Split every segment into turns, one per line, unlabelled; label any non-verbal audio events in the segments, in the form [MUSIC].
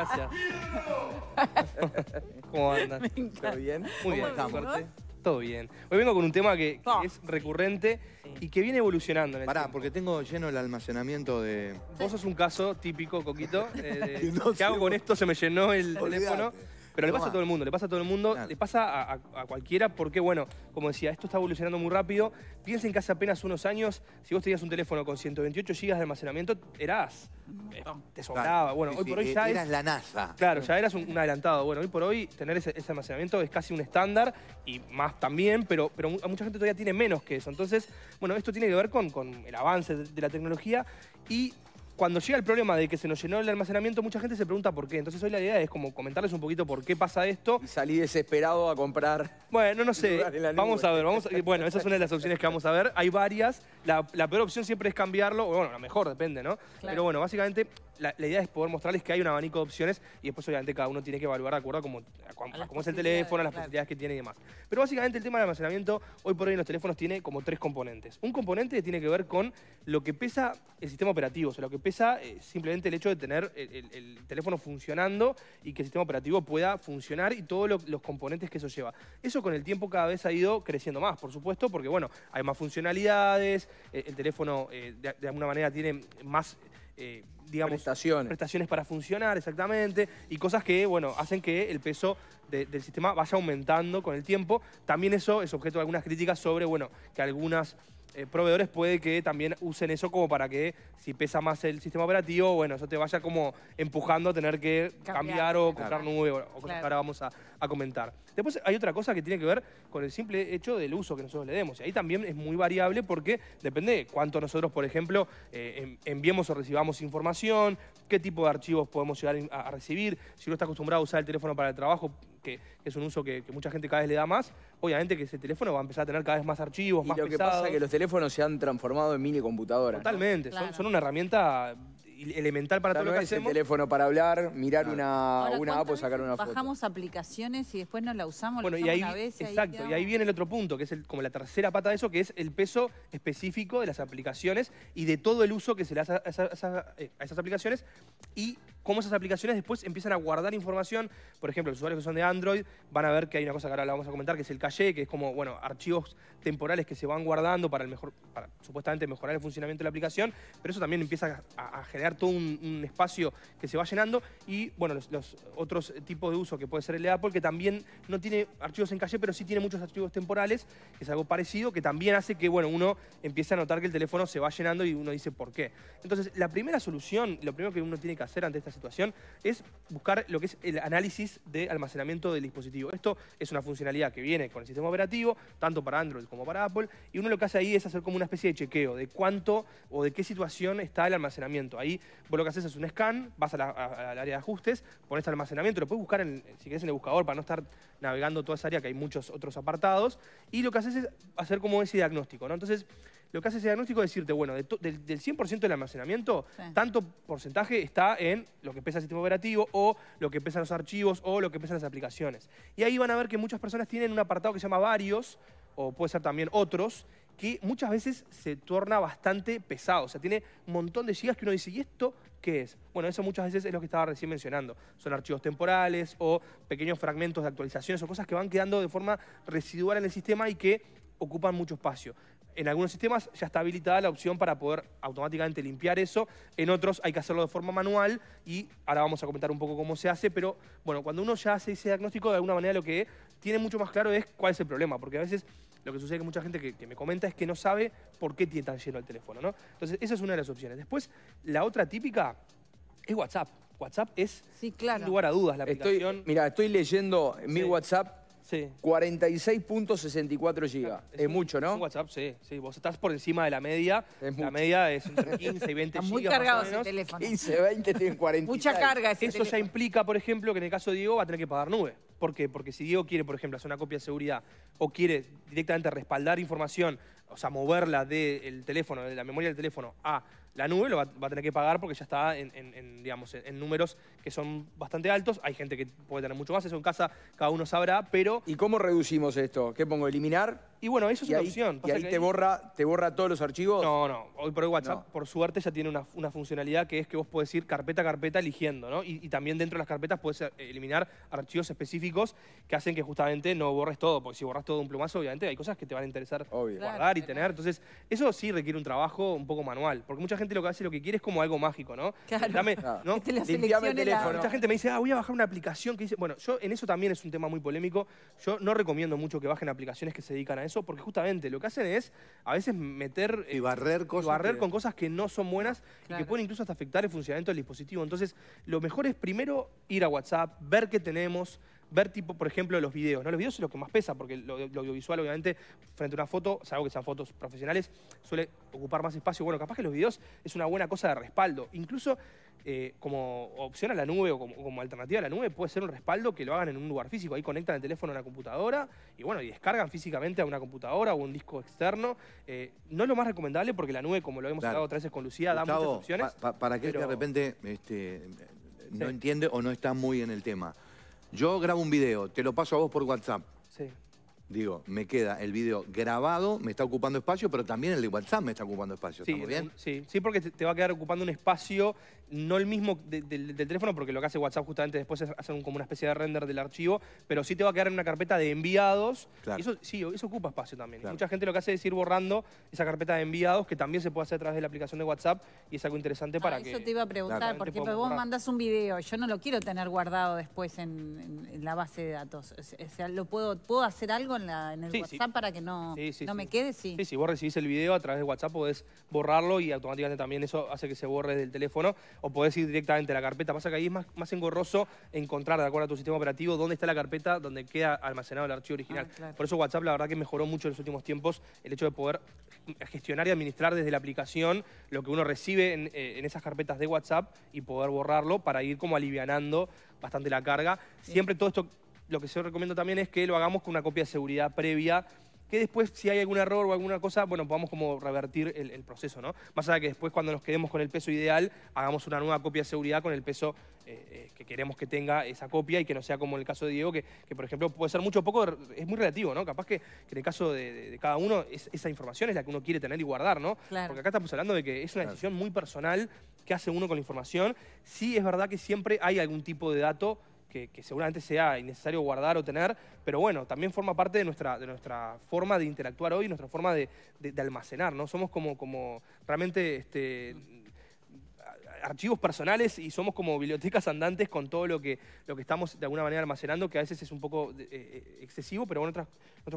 gracias. [LAUGHS] ¿Cómo andas? ¿Todo bien? Muy bien, suerte. Todo bien. Hoy vengo con un tema que, ah. es recurrente y que viene evolucionando en el Pará, porque tengo lleno el almacenamiento de... Vos sos un caso típico, Coquito. Que eh, [LAUGHS] ¿Qué hago con esto? Se me llenó el teléfono. Pero le pasa a todo el mundo, le pasa a todo el mundo, le pasa a, cualquiera porque, bueno, como decía, esto está evolucionando muy rápido. Piensen que hace apenas unos años, si vos tenías un teléfono con 128 GB de almacenamiento, eras... Eh, te sobraba. Bueno, hoy por hoy e, ya eras la NASA. Claro, ya eras un, adelantado. Bueno, hoy por hoy tener ese, almacenamiento es casi un estándar y más también, pero, pero a mucha gente todavía tiene menos que eso. Entonces, bueno, esto tiene que ver con, el avance de la tecnología y cuando llega el problema de que se nos llenó el almacenamiento, mucha gente se pregunta por qué. Entonces hoy la idea es como comentarles un poquito por qué pasa esto. salí desesperado a comprar. Bueno, no sé. Vamos a ver, vamos Bueno, esa es una de las opciones que vamos a ver. Hay varias. La, la peor opción siempre es cambiarlo. Bueno, la mejor, depende, ¿no? Pero bueno, básicamente la, idea es poder mostrarles que hay un abanico de opciones y después obviamente cada uno tiene que evaluar de acuerdo a cómo, es el teléfono, las posibilidades que tiene y demás. Pero básicamente el tema del almacenamiento hoy por hoy en los teléfonos tiene como tres componentes. Un componente tiene que ver con lo que pesa el sistema operativo, o sea, lo que pesa eh, simplemente el hecho de tener el, teléfono funcionando y que el sistema operativo pueda funcionar y todos los componentes que eso lleva. Eso con el tiempo cada vez ha ido creciendo más, por supuesto, porque bueno, hay más funcionalidades, eh, el teléfono eh, de alguna manera tiene más eh, digamos... Prestaciones. para funcionar, exactamente, y cosas que, bueno, hacen que el peso del sistema vaya aumentando con el tiempo. También eso es objeto de algunas críticas sobre, bueno, que algunas eh, proveedores puede que también usen eso como para que si pesa más el sistema operativo, bueno, eso te vaya como empujando a tener que cambiar, o comprar nuevo. nube o, cosas que ahora vamos a, comentar. Después hay otra cosa que tiene que ver con el simple hecho del uso que nosotros le demos. Y ahí también es muy variable porque depende de cuánto nosotros, por ejemplo, eh, enviemos o recibamos información, qué tipo de archivos podemos llegar a recibir. Si uno está acostumbrado a usar el teléfono para el trabajo, que, es un uso que, mucha gente cada vez le da más, obviamente que ese teléfono va a empezar a tener cada vez más archivos, y más lo que pasa es que los teléfonos se han transformado en mini computadoras. Totalmente, son una herramienta elemental para todo lo que es hacemos. el teléfono para hablar, mirar una, app sacar una foto. Bajamos aplicaciones y después no la usamos, la y ahí, Exacto, y ahí viene el otro punto, que es como la tercera pata de eso, que es el peso específico de las aplicaciones y de todo el uso que se le hace eh, a, esas, aplicaciones y cómo esas aplicaciones después empiezan a guardar información. Por ejemplo, los usuarios que son de Android van a ver que hay una cosa que ahora la vamos a comentar, que es el caché, que es como, bueno, archivos temporales que se van guardando para, el mejor, supuestamente mejorar el funcionamiento de la aplicación, pero eso también empieza a generar todo un, espacio que se va llenando. Y bueno, los, los, otros tipos de uso que puede ser el de Apple, que también no tiene archivos en calle, pero sí tiene muchos archivos temporales, que es algo parecido, que también hace que bueno, uno empiece a notar que el teléfono se va llenando y uno dice por qué. Entonces, la primera solución, lo primero que uno tiene que hacer ante esta situación es buscar lo que es el análisis de almacenamiento del dispositivo. Esto es una funcionalidad que viene con el sistema operativo, tanto para Android como para Apple, y uno lo que hace ahí es hacer como una especie de chequeo de cuánto o de qué situación está el almacenamiento. Ahí vos lo que haces es un scan, vas al área de ajustes, pones almacenamiento, lo puedes buscar si querés en el buscador para no estar navegando toda esa área que hay muchos otros apartados, y lo que haces es hacer como ese diagnóstico, ¿no? Entonces, lo que hace ese diagnóstico es decirte, bueno, del, 100% del almacenamiento, tanto porcentaje está en lo que pesa el sistema operativo o lo que pesan los archivos o lo que pesan las aplicaciones. Y ahí van a ver que muchas personas tienen un apartado que se llama varios, o puede ser también otros, que muchas veces se torna bastante pesado. O sea, tiene un montón de gigas que uno dice, ¿y esto qué es? Bueno, eso muchas veces es lo que estaba recién mencionando. Son archivos temporales o pequeños fragmentos de actualizaciones o cosas que van quedando de forma residual en el sistema y que ocupan mucho espacio. En algunos sistemas ya está habilitada la opción para poder automáticamente limpiar eso. En otros hay que hacerlo de forma manual y ahora vamos a comentar un poco cómo se hace. Pero bueno, cuando uno ya hace ese diagnóstico, de alguna manera lo que tiene mucho más claro es cuál es el problema. Porque a veces lo que sucede que mucha gente que, me comenta es que no sabe por qué tiene tan lleno el teléfono, ¿no? Entonces, esa es una de las opciones. Después, la otra típica es WhatsApp. WhatsApp es, sí, claro. lugar a dudas, la aplicación. mira, estoy leyendo mi WhatsApp 46.64 GB. Es, mucho, ¿no? Es WhatsApp, sí, Vos estás por encima de la media. la media es entre 15 y 20 gigas. Muy cargado ese teléfono. 15, 20, tienen 40. Mucha carga ese Eso ya implica, por ejemplo, que en el caso de Diego va a tener que pagar nube. ¿Por qué? Porque si Diego quiere, por ejemplo, hacer una copia de seguridad o quiere directamente respaldar información, o sea, moverla del teléfono, de la memoria del teléfono a la nube lo va, a tener que pagar porque ya está en, digamos, en, números que son bastante altos. Hay gente que puede tener mucho más, eso en casa cada uno sabrá, pero... ¿Y cómo reducimos esto? ¿Qué pongo? ¿Eliminar? Y bueno, eso es una opción. ¿Y ahí te, Borra, te borra todos los archivos? No, no. Hoy por hoy WhatsApp, por suerte, ya tiene una, funcionalidad que es que vos puedes ir carpeta a carpeta eligiendo, ¿no? Y, también dentro de las carpetas puedes eh, eliminar archivos específicos que hacen que justamente no borres todo, porque si borras todo un plumazo, obviamente hay cosas que te van a interesar guardar y tener. Entonces, eso sí requiere un trabajo un poco manual, porque mucha gente lo que hace lo que quiere es como algo mágico, ¿no? Dame, ¿no? gente me dice, ah, voy a bajar una aplicación que dice... Bueno, yo en eso también es un tema muy polémico. Yo no recomiendo mucho que bajen aplicaciones que se dedican a eso, porque justamente lo que hacen es a veces meter... Y barrer cosas. Barrer con cosas que no son buenas y que pueden incluso hasta afectar el funcionamiento del dispositivo. Entonces, lo mejor es primero ir a WhatsApp, ver qué tenemos, ver tipo, por ejemplo, los videos. ¿no? Los videos es lo que más pesa, porque lo, audiovisual, obviamente, frente a una foto, salvo que sean fotos profesionales, suele ocupar más espacio. Bueno, capaz que los videos es una buena cosa de respaldo. Incluso eh, como opción a la nube o como, alternativa a la nube puede ser un respaldo que lo hagan en un lugar físico. Ahí conectan el teléfono a una computadora y bueno, y descargan físicamente a una computadora o un disco externo. Eh, no es lo más recomendable porque la nube, como lo hemos hablado otras veces con Lucía, da muchas opciones. para que de repente este, no entiende o no está muy en el tema. Yo grabo un video, te lo paso a vos por WhatsApp. Sí. Digo, me queda el video grabado, me está ocupando espacio, pero también el de WhatsApp me está ocupando espacio. Sí, bien? Sí, sí, porque te va a quedar ocupando un espacio, no el mismo del teléfono, porque lo que hace WhatsApp justamente después es hacer como una especie de render del archivo, pero sí te va a quedar en una carpeta de enviados. sí, eso ocupa espacio también. Mucha gente lo que hace es ir borrando esa carpeta de enviados, que también se puede hacer a través de la aplicación de WhatsApp, y es algo interesante ah, para eso que... Eso te iba a preguntar, porque vos mandas un video, yo no lo quiero tener guardado después en, la base de datos. O sea, lo puedo, ¿puedo hacer algo en, el WhatsApp para que no, me quede? Sí. sí, si vos recibís el video a través de WhatsApp podés borrarlo y automáticamente también eso hace que se borre del teléfono o podés ir directamente a la carpeta. Pasa que ahí es más, engorroso encontrar, de acuerdo a tu sistema operativo, dónde está la carpeta donde queda almacenado el archivo original. Ah, Por eso WhatsApp la verdad que mejoró mucho en los últimos tiempos el hecho de poder gestionar y administrar desde la aplicación lo que uno recibe en, eh, en esas carpetas de WhatsApp y poder borrarlo para ir como alivianando bastante la carga. Siempre todo esto lo que yo recomiendo también es que lo hagamos con una copia de seguridad previa que después si hay algún error o alguna cosa, bueno, podamos como revertir el, proceso, ¿no? Más allá de que después cuando nos quedemos con el peso ideal, hagamos una nueva copia de seguridad con el peso eh, eh, que queremos que tenga esa copia y que no sea como en el caso de Diego, que, por ejemplo puede ser mucho o poco, es muy relativo, ¿no? Capaz que, en el caso de, cada uno esa información es la que uno quiere tener y guardar, ¿no? Porque acá estamos hablando de que es una decisión muy personal que hace uno con la información. Sí es verdad que siempre hay algún tipo de dato que, seguramente sea innecesario guardar o tener, pero bueno, también forma parte de nuestra, de nuestra forma de interactuar hoy, nuestra forma de, almacenar, ¿no? Somos como, como realmente este, archivos personales y somos como bibliotecas andantes con todo lo que, lo que estamos de alguna manera almacenando, que a veces es un poco eh, eh, excesivo, pero en, otros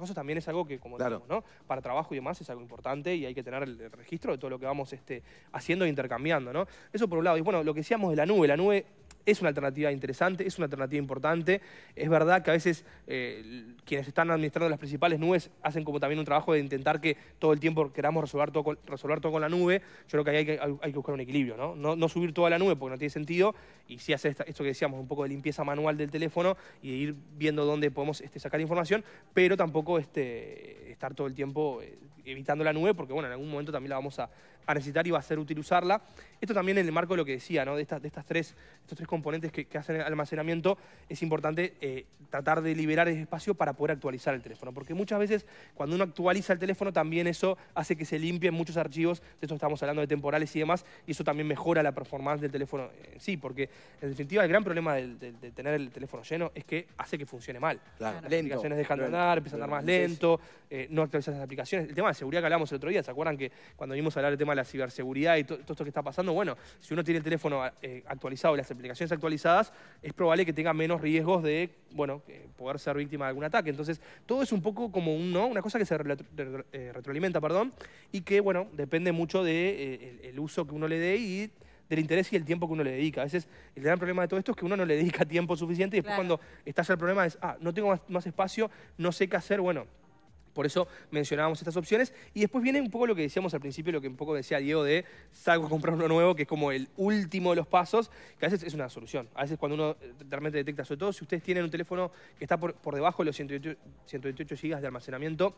casos también es algo que, como claro. para trabajo y demás es algo importante y hay que tener el, registro de todo lo que vamos este, haciendo e intercambiando. ¿no? Eso por un lado. Y bueno, lo que decíamos de la nube, la nube es una alternativa interesante, es una alternativa importante. Es verdad que a veces eh, quienes están administrando las principales nubes hacen como también un trabajo de intentar que todo el tiempo queramos resolver todo con, resolver todo la nube. Yo creo que ahí hay que, hay, que buscar un equilibrio, ¿no? ¿no? ¿no? subir toda la nube porque no tiene sentido y sí hacer esto que decíamos, un poco de limpieza manual del teléfono y ir viendo dónde podemos este, sacar información, pero tampoco este, estar todo el tiempo... Eh, evitando la nube, porque bueno, en algún momento también la vamos a, necesitar y va a ser útil usarla. Esto también en el marco de lo que decía, ¿no? de, estas, de estas tres, estos tres componentes que, hacen el almacenamiento, es importante eh, tratar de liberar ese espacio para poder actualizar el teléfono, porque muchas veces cuando uno actualiza el teléfono también eso hace que se limpien muchos archivos, de eso estamos hablando de temporales y demás, y eso también mejora la performance del teléfono en sí, porque en definitiva el gran problema de, tener el teléfono lleno es que hace que funcione mal. Claro. Las aplicaciones dejan de andar, empiezan a andar más lento, eh, no actualizas las aplicaciones. El tema seguridad que hablamos el otro día, ¿se acuerdan que cuando vimos a hablar del tema de la ciberseguridad y todo, esto que está pasando? Bueno, si uno tiene el teléfono eh, actualizado y las aplicaciones actualizadas, es probable que tenga menos riesgos de, bueno, eh, poder ser víctima de algún ataque. Entonces, todo es un poco como un, ¿no? una cosa que se eh, retroalimenta, perdón, y que, bueno, depende mucho del de, uso que uno le dé y del interés y el tiempo que uno le dedica. A veces el gran problema de todo esto es que uno no le dedica [LAUGHS] tiempo suficiente y después cuando estás el problema es, ah, no tengo más espacio, no sé qué hacer, bueno, por eso mencionábamos estas opciones. Y después viene un poco lo que decíamos al principio, lo que un poco decía Diego de salgo a comprar uno nuevo, que es como el último de los pasos, que a veces es una solución. A veces cuando uno eh, realmente detecta, sobre todo si ustedes tienen un teléfono que está por, por debajo de los 128, GB de almacenamiento,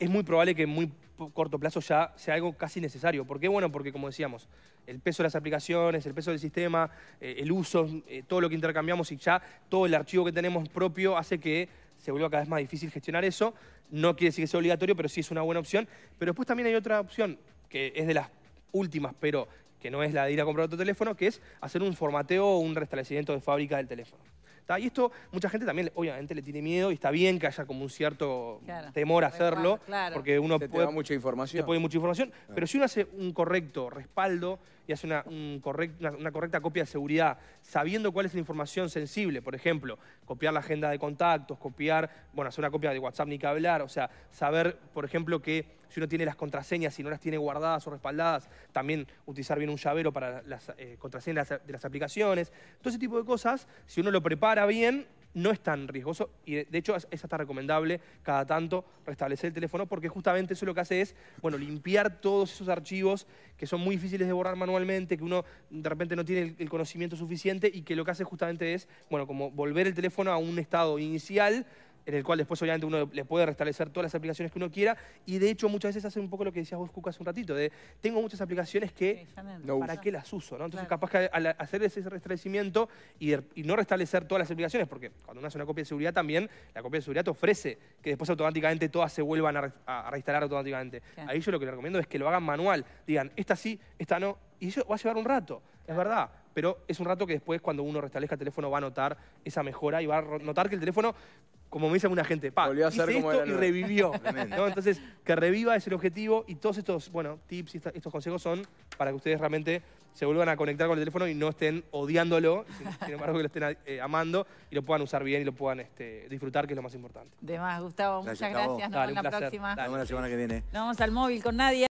es muy probable que en muy corto plazo ya sea algo casi necesario. ¿Por qué? Bueno, porque como decíamos, el peso de las aplicaciones, el peso del sistema, eh, el uso, eh, todo lo que intercambiamos y ya todo el archivo que tenemos propio hace que se vuelve cada vez más difícil gestionar eso. No quiere decir que sea obligatorio, pero sí es una buena opción. Pero después también hay otra opción, que es de las últimas, pero que no es la de ir a comprar otro teléfono, que es hacer un formateo o un restablecimiento de fábrica del teléfono. Y esto mucha gente también obviamente le tiene miedo y está bien que haya como un cierto temor a hacerlo, porque uno puede... Te mucha información. puede mucha información, ah. pero si uno hace un correcto respaldo y hace una, una, correcta copia de seguridad, sabiendo cuál es la información sensible, por ejemplo, copiar la agenda de contactos, copiar, bueno, hacer una copia de WhatsApp ni que hablar, o sea, saber, por ejemplo, que si uno tiene las contraseñas, si no las tiene guardadas o respaldadas, también utilizar bien un llavero para las eh, contraseñas de las aplicaciones. Todo ese tipo de cosas, si uno lo prepara bien, no es tan riesgoso y de hecho es hasta recomendable cada tanto restablecer el teléfono porque justamente eso lo que hace es, bueno, limpiar todos esos archivos que son muy difíciles de borrar manualmente, que uno de repente no tiene el conocimiento suficiente y que lo que hace justamente es, bueno, como volver el teléfono a un estado inicial en el cual después obviamente uno le puede restablecer todas las aplicaciones que uno quiera y de hecho muchas veces hace un poco lo que decías vos, Cuca, hace un ratito, de tengo muchas aplicaciones que para qué las uso, Entonces capaz que al hacer ese restablecimiento y, no restablecer todas las aplicaciones, porque cuando uno hace una copia de seguridad también, la copia de seguridad te ofrece que después automáticamente todas se vuelvan a, reinstalar automáticamente. Ahí yo lo que le recomiendo es que lo hagan manual, digan, esta sí, esta no, y eso va a llevar un rato, es verdad, pero es un rato que después cuando uno restablezca el teléfono va a notar esa mejora y va a notar que el teléfono como me dice alguna gente, pa, y revivió. [LAUGHS] Entonces, que reviva es el objetivo y todos estos, bueno, tips y estos consejos son para que ustedes realmente se vuelvan a conectar con el teléfono y no estén odiándolo, sin, embargo que lo estén eh, amando y lo puedan usar bien y lo puedan este, disfrutar, que es lo más importante. De más, Gustavo, muchas gracias. Nos vemos la próxima. Nos vemos la semana que viene. Nos vamos al móvil con nadie.